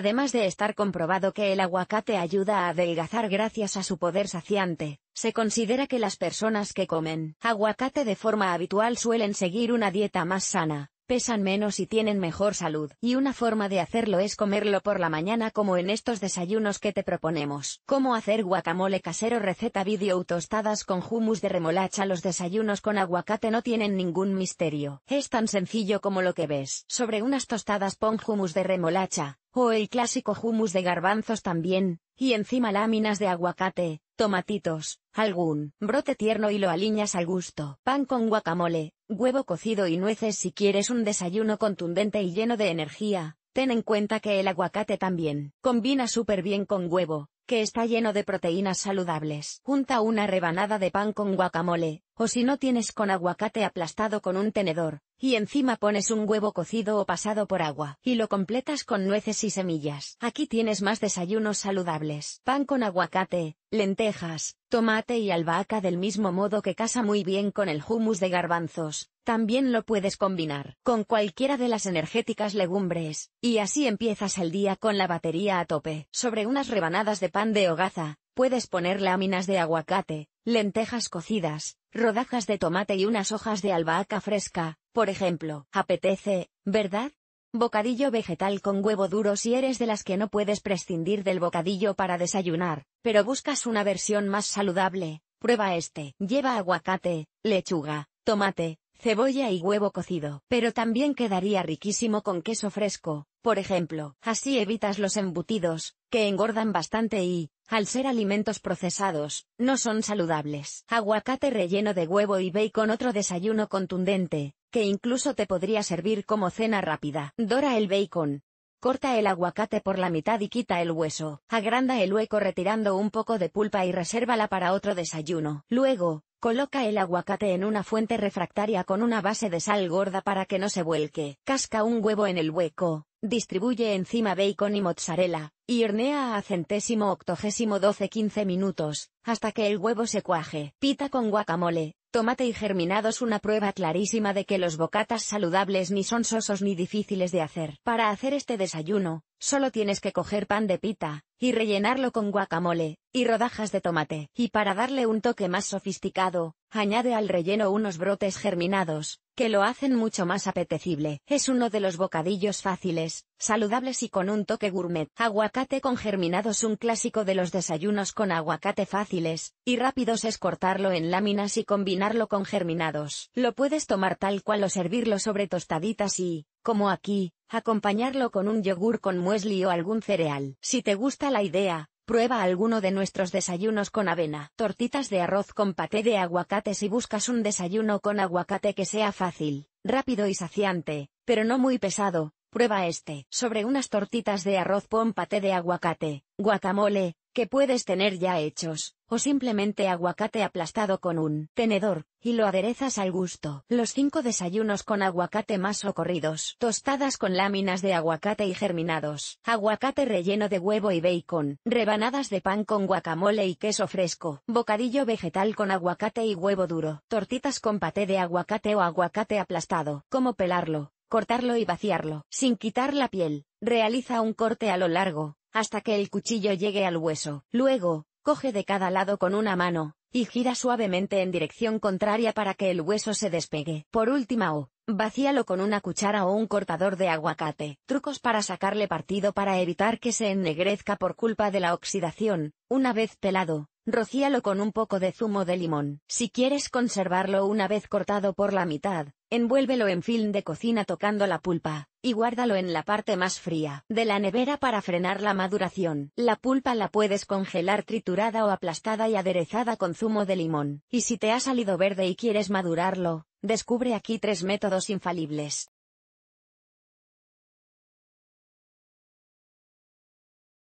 Además de estar comprobado que el aguacate ayuda a adelgazar gracias a su poder saciante, se considera que las personas que comen aguacate de forma habitual suelen seguir una dieta más sana, pesan menos y tienen mejor salud, y una forma de hacerlo es comerlo por la mañana como en estos desayunos que te proponemos. Cómo hacer guacamole casero receta video tostadas con humus de remolacha Los desayunos con aguacate no tienen ningún misterio, es tan sencillo como lo que ves. Sobre unas tostadas pon humus de remolacha, o el clásico humus de garbanzos también, y encima láminas de aguacate, tomatitos, algún brote tierno y lo aliñas al gusto. Pan con guacamole, huevo cocido y nueces si quieres un desayuno contundente y lleno de energía. Ten en cuenta que el aguacate también combina súper bien con huevo, que está lleno de proteínas saludables. Junta una rebanada de pan con guacamole, o si no tienes con aguacate aplastado con un tenedor, y encima pones un huevo cocido o pasado por agua, y lo completas con nueces y semillas. Aquí tienes más desayunos saludables. Pan con aguacate, lentejas, tomate y albahaca del mismo modo que casa muy bien con el humus de garbanzos. También lo puedes combinar con cualquiera de las energéticas legumbres, y así empiezas el día con la batería a tope. Sobre unas rebanadas de pan de hogaza, puedes poner láminas de aguacate, lentejas cocidas, rodajas de tomate y unas hojas de albahaca fresca, por ejemplo. Apetece, ¿verdad? Bocadillo vegetal con huevo duro si eres de las que no puedes prescindir del bocadillo para desayunar, pero buscas una versión más saludable, prueba este. Lleva aguacate, lechuga, tomate, cebolla y huevo cocido, pero también quedaría riquísimo con queso fresco, por ejemplo. Así evitas los embutidos, que engordan bastante y, al ser alimentos procesados, no son saludables. Aguacate relleno de huevo y bacon otro desayuno contundente, que incluso te podría servir como cena rápida. Dora el bacon, Corta el aguacate por la mitad y quita el hueso. Agranda el hueco retirando un poco de pulpa y resérvala para otro desayuno. Luego, coloca el aguacate en una fuente refractaria con una base de sal gorda para que no se vuelque. Casca un huevo en el hueco. Distribuye encima bacon y mozzarella, y hornea a centésimo octogésimo doce quince minutos, hasta que el huevo se cuaje. Pita con guacamole, Tomate y germinados una prueba clarísima de que los bocatas saludables ni son sosos ni difíciles de hacer. Para hacer este desayuno, Solo tienes que coger pan de pita, y rellenarlo con guacamole, y rodajas de tomate, y para darle un toque más sofisticado, añade al relleno unos brotes germinados, que lo hacen mucho más apetecible. Es uno de los bocadillos fáciles, saludables y con un toque gourmet. Aguacate con germinados Un clásico de los desayunos con aguacate fáciles, y rápidos es cortarlo en láminas y combinarlo con germinados. Lo puedes tomar tal cual o servirlo sobre tostaditas y, como aquí, Acompañarlo con un yogur con muesli o algún cereal. Si te gusta la idea, prueba alguno de nuestros desayunos con avena, tortitas de arroz con paté de aguacate si buscas un desayuno con aguacate que sea fácil, rápido y saciante, pero no muy pesado, prueba este. Sobre unas tortitas de arroz con paté de aguacate, guacamole, que puedes tener ya hechos, o simplemente aguacate aplastado con un tenedor, y lo aderezas al gusto. Los cinco desayunos con aguacate más socorridos. Tostadas con láminas de aguacate y germinados. Aguacate relleno de huevo y bacon. Rebanadas de pan con guacamole y queso fresco. Bocadillo vegetal con aguacate y huevo duro. Tortitas con paté de aguacate o aguacate aplastado. Cómo pelarlo, cortarlo y vaciarlo. Sin quitar la piel. Realiza un corte a lo largo, hasta que el cuchillo llegue al hueso. Luego, coge de cada lado con una mano, y gira suavemente en dirección contraria para que el hueso se despegue. Por última o, vacíalo con una cuchara o un cortador de aguacate. Trucos para sacarle partido para evitar que se ennegrezca por culpa de la oxidación. Una vez pelado, rocíalo con un poco de zumo de limón. Si quieres conservarlo una vez cortado por la mitad, Envuélvelo en film de cocina tocando la pulpa, y guárdalo en la parte más fría de la nevera para frenar la maduración. La pulpa la puedes congelar triturada o aplastada y aderezada con zumo de limón. Y si te ha salido verde y quieres madurarlo, descubre aquí tres métodos infalibles.